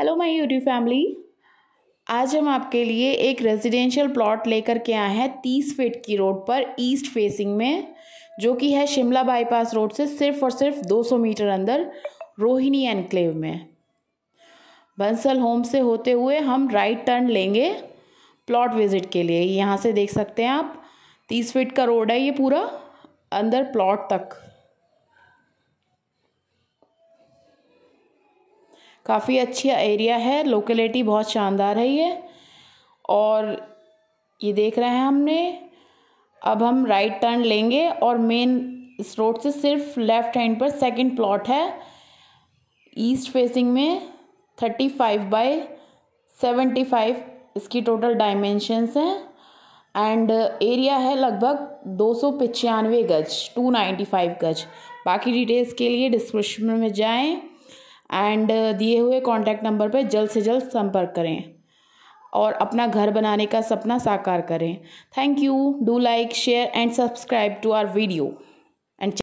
hello my YouTube family आज हम आपके लिए एक रेजिडेंशियल प्लॉट लेकर के आए हैं तीस फीट की रोड पर ईस्ट फेसिंग में जो कि है शिमला बाईपास रोड से सिर्फ और सिर्फ 200 मीटर अंदर रोहिणी एनक्लेव में बंसल होम से होते हुए हम राइट टर्न लेंगे प्लॉट विजिट के लिए यहाँ से देख सकते हैं आप तीस फिट का रोड है ये पूरा अंदर प्लॉट तक काफ़ी अच्छा एरिया है लोकेलेटी बहुत शानदार है ये और ये देख रहे हैं हमने अब हम राइट टर्न लेंगे और मेन इस रोड से सिर्फ लेफ्ट हैंड पर सेकंड प्लॉट है ईस्ट फेसिंग में thirty five by seventy five इसकी टोटल डायमेंशंस हैं एंड एरिया है लगभग दो सौ पचानवे गज टू नाइन्टी फाइव गज बाकी डिटेल्स के लिए डिस्क्रिप्शन में जाएं एंड uh, दिए हुए कॉन्टैक्ट नंबर पर जल्द से जल्द संपर्क करें और अपना घर बनाने का सपना साकार करें thank you do like share and subscribe to our video